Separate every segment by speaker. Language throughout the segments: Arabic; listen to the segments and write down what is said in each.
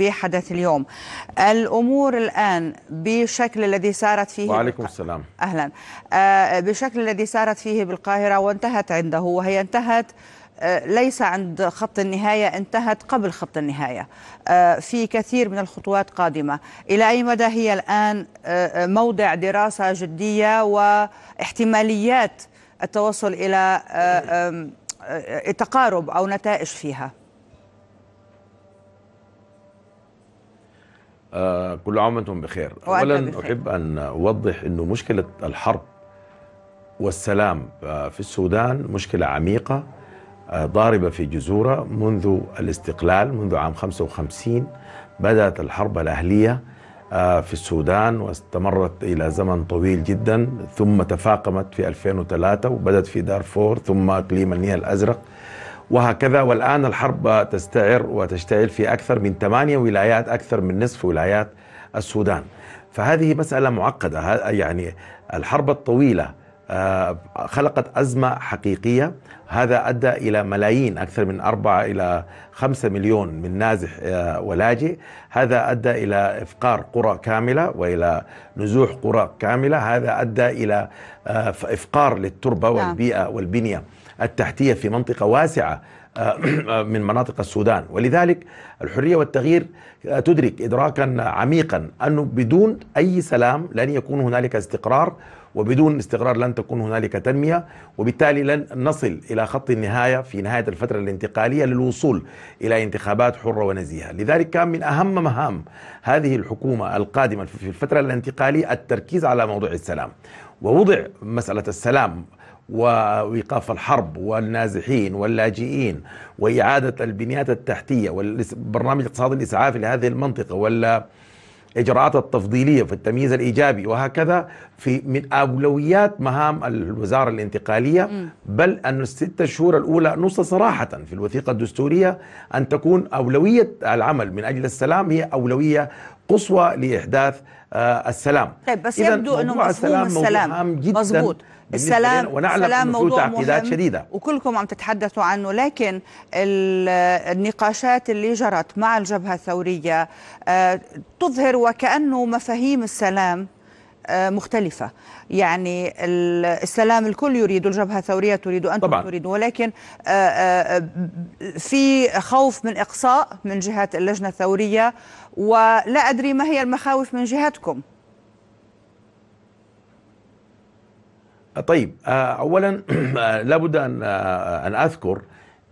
Speaker 1: بحدث اليوم الأمور الآن بشكل الذي سارت فيه وعليكم السلام أهلا آه، بشكل الذي سارت فيه بالقاهرة وانتهت عنده وهي انتهت آه، ليس عند خط النهاية انتهت قبل خط النهاية آه، في كثير من الخطوات قادمة إلى أي مدى هي الآن موضع دراسة جدية واحتماليات التوصل إلى تقارب أو نتائج فيها
Speaker 2: آه كل عام وانتم بخير اولا احب ان اوضح انه مشكله الحرب والسلام آه، في السودان مشكله عميقه آه، ضاربه في جذورها منذ الاستقلال منذ عام 55 بدات الحرب الاهليه آه، في السودان واستمرت الى زمن طويل جدا ثم تفاقمت في 2003 وبدات في دارفور ثم اقليم النيل الازرق وهكذا والآن الحرب تستعر وتشتعل في أكثر من ثمانية ولايات أكثر من نصف ولايات السودان فهذه مسألة معقدة يعني الحرب الطويلة آه، خلقت أزمة حقيقية هذا أدى إلى ملايين أكثر من أربعة إلى خمسة مليون من نازح آه، ولاجئ هذا أدى إلى إفقار قرى كاملة وإلى نزوح قرى كاملة هذا أدى إلى آه، إفقار للتربة نعم. والبيئة والبنية التحتية في منطقة واسعة آه، آه، من مناطق السودان ولذلك الحرية والتغيير آه، تدرك إدراكا عميقا أنه بدون أي سلام لن يكون هنالك استقرار وبدون استقرار لن تكون هنالك تنمية وبالتالي لن نصل إلى خط النهاية في نهاية الفترة الانتقالية للوصول إلى انتخابات حرة ونزيهة لذلك كان من أهم مهام هذه الحكومة القادمة في الفترة الانتقالية التركيز على موضوع السلام ووضع مسألة السلام وايقاف الحرب والنازحين واللاجئين واعاده البنيات التحتيه والبرنامج الاقتصادي الاسعافي لهذه المنطقه ولا اجراءات التفضيليه في التمييز الايجابي وهكذا في من اولويات مهام الوزاره الانتقاليه بل ان الستة شهور الاولى نص صراحه في الوثيقه الدستوريه ان تكون اولويه العمل من اجل السلام هي اولويه قصوى لإحداث آه، السلام
Speaker 1: طيب بس يبدو أنه مفهوم السلام, السلام جدا مزبوط السلام ونعلم السلام موضوع مهم شديده وكلكم عم تتحدثوا عنه لكن النقاشات اللي جرت مع الجبهه الثوريه آه، تظهر وكانه مفاهيم السلام آه، مختلفة يعني السلام الكل يريد الجبهة الثورية تريد أن تريد ولكن آه، آه، في خوف من إقصاء من جهة اللجنة الثورية ولا أدري ما هي المخاوف من جهتكم
Speaker 2: طيب أولا لابد أن أن أذكر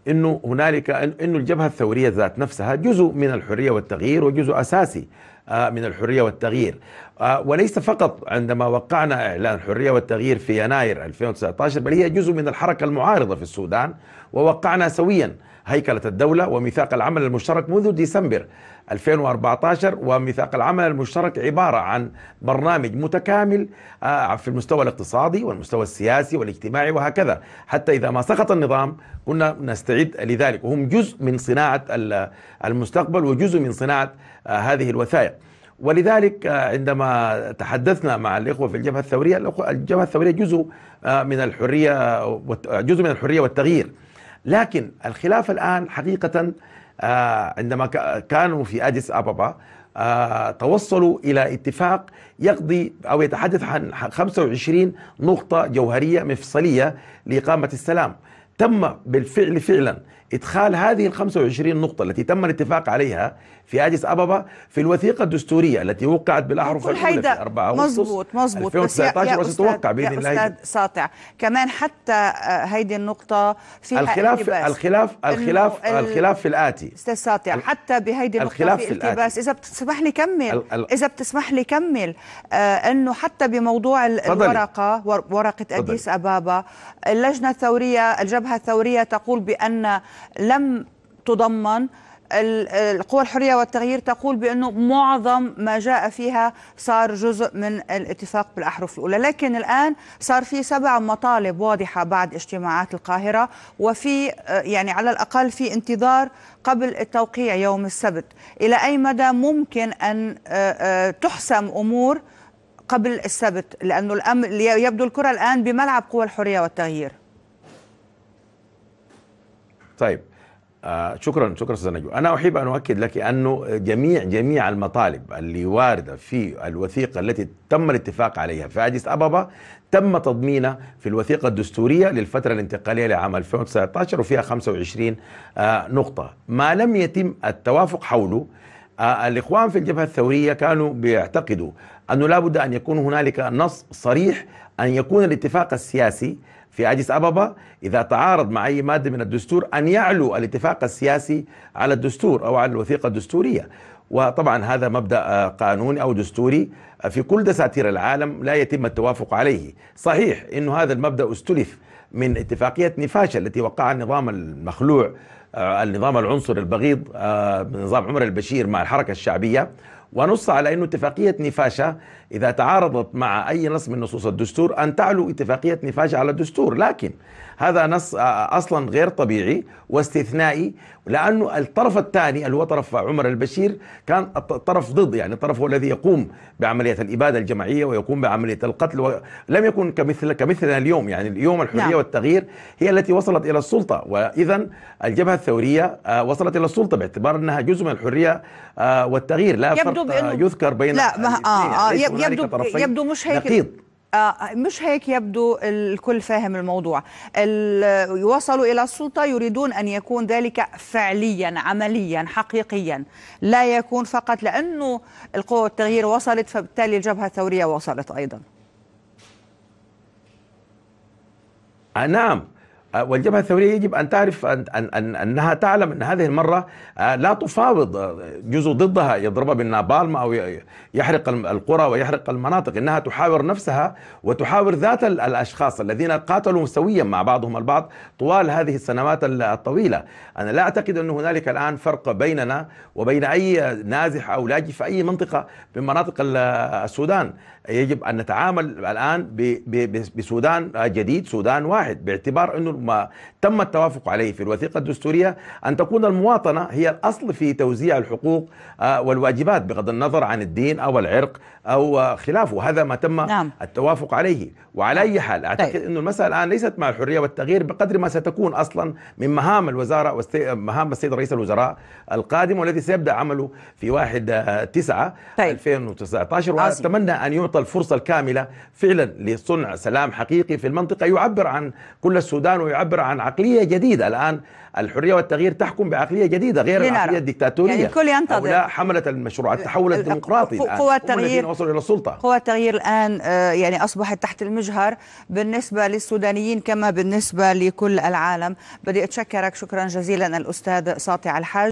Speaker 2: انه هنالك انه الجبهه الثوريه ذات نفسها جزء من الحريه والتغيير وجزء اساسي آه، من الحريه والتغيير آه، وليس فقط عندما وقعنا اعلان الحريه والتغيير في يناير 2019 بل هي جزء من الحركه المعارضه في السودان ووقعنا سويا هيكلة الدولة وميثاق العمل المشترك منذ ديسمبر 2014 وميثاق العمل المشترك عبارة عن برنامج متكامل آه، في المستوى الاقتصادي والمستوى السياسي والاجتماعي وهكذا حتى إذا ما سقط النظام كنا نستعد لذلك وهم جزء من صناعة المستقبل وجزء من صناعة آه، هذه الوثائق ولذلك آه، عندما تحدثنا مع الاخوه في الجبهه الثوريه الجبهه الثوريه جزء من الحريه جزء من الحريه والتغيير لكن الخلاف الآن حقيقة آه، عندما كانوا في أديس أبابا آه، توصلوا إلى اتفاق يقضي أو يتحدث عن 25 نقطة جوهرية مفصلية لإقامة السلام تم بالفعل فعلا ادخال هذه ال 25 نقطة التي تم الاتفاق عليها في اديس ابابا في الوثيقة الدستورية التي وقعت بالاحرف الاولى في 4 اغسطس مظبوط مظبوط 2019 وستوقع باذن الله استاذ
Speaker 1: ساطع كمان حتى آه، هيدي النقطة في الخلاف التباس. الخلاف الخلاف الخلاف
Speaker 2: في الاتي استاذ
Speaker 1: ساطع حتى بهيدي النقطة الخلاف في, الاتباس اذا بتسمح لي كمل اذا بتسمح لي كمل آه انه حتى بموضوع الورقة ورقة اديس ابابا اللجنة الثورية الجبهة الجبهة الثورية تقول بأن لم تضمن القوى الحرية والتغيير تقول بأنه معظم ما جاء فيها صار جزء من الاتفاق بالأحرف الأولى لكن الآن صار في سبع مطالب واضحة بعد اجتماعات القاهرة وفي يعني على الأقل في انتظار قبل التوقيع يوم السبت إلى أي مدى ممكن أن آه، آه، تحسم أمور قبل السبت لأنه يبدو الكرة الآن بملعب قوى الحرية والتغيير
Speaker 2: طيب آه شكرا شكرا استاذ نجوى انا احب ان اؤكد لك انه جميع جميع المطالب اللي وارده في الوثيقه التي تم الاتفاق عليها في اديس ابابا تم تضمينها في الوثيقه الدستوريه للفتره الانتقاليه لعام 2019 وفيها 25 آه نقطه ما لم يتم التوافق حوله آه الاخوان في الجبهه الثوريه كانوا بيعتقدوا انه لابد ان يكون هنالك نص صريح ان يكون الاتفاق السياسي في أديس أبابا إذا تعارض مع أي مادة من الدستور أن يعلو الاتفاق السياسي على الدستور أو على الوثيقة الدستورية وطبعا هذا مبدا آه، قانوني او دستوري آه، في كل دساتير العالم لا يتم التوافق عليه، صحيح انه هذا المبدا استلف من اتفاقيه نيفاشا التي وقعها النظام المخلوع آه، النظام العنصري البغيض آه، نظام عمر البشير مع الحركة الشعبية ونص على أن اتفاقية نفاشة إذا تعارضت مع أي نص من نصوص الدستور أن تعلو اتفاقية نفاشة على الدستور لكن هذا نص آه، أصلا غير طبيعي واستثنائي لأنه الطرف الثاني اللي هو طرف عمر البشير كان الطرف ضد يعني الطرف هو الذي يقوم بعملية الإبادة الجماعية ويقوم بعملية القتل ولم يكن كمثل كمثلنا اليوم يعني اليوم الحرية نعم. والتغيير هي التي وصلت إلى السلطة وإذا الجبهة الثورية آه، وصلت إلى السلطة باعتبار أنها جزء من الحرية آه، والتغيير لا يبدو فرق آه، يذكر بين لا ما آه آه يبدو, يبدو مش هيك نقيض.
Speaker 1: مش هيك يبدو الكل فاهم الموضوع وصلوا إلى السلطة يريدون أن يكون ذلك فعليا عمليا حقيقيا لا يكون فقط لأنه القوة والتغيير وصلت فبالتالي الجبهة الثورية وصلت أيضا
Speaker 2: نعم آه، والجبهة الثورية يجب أن تعرف أن أن أنها تعلم أن هذه المرة آه، لا تفاوض آه، جزء ضدها يضربها بالنابالم أو يحرق القرى ويحرق المناطق إنها تحاور نفسها وتحاور ذات الأشخاص الذين قاتلوا سويا مع بعضهم البعض طوال هذه السنوات الطويلة أنا لا أعتقد أن هنالك الآن فرق بيننا وبين أي نازح أو لاجئ في أي منطقة من مناطق السودان يجب أن نتعامل الآن بسودان جديد سودان واحد باعتبار أنه ما تم التوافق عليه في الوثيقة الدستورية أن تكون المواطنة هي الأصل في توزيع الحقوق آه، والواجبات بغض النظر عن الدين أو العرق أو آه، خلافه هذا ما تم نعم. التوافق عليه وعلى نعم. أي حال أعتقد طيب. أن المسألة الآن ليست مع الحرية والتغيير بقدر ما ستكون أصلا من مهام الوزارة مهام السيد رئيس الوزراء القادم والذي سيبدأ عمله في 1 9 آه، طيب. 2019 وأتمنى أن يعطى الفرصة الكاملة فعلا لصنع سلام حقيقي في المنطقة يعبر عن كل السودان يعبر عن عقلية جديدة الآن الحرية والتغيير تحكم بعقلية جديده غير لنرى. العقلية الدكتاتورية يعني الكل ينتظر هؤلاء حملة المشروع التحول الديمقراطي الآن قوى التغيير وصلوا إلى السلطة
Speaker 1: قوى التغيير الآن آه، يعني أصبحت تحت المجهر بالنسبة للسودانيين كما بالنسبة لكل العالم بدي أتشكرك شكرا جزيلا الأستاذ ساطع الحاج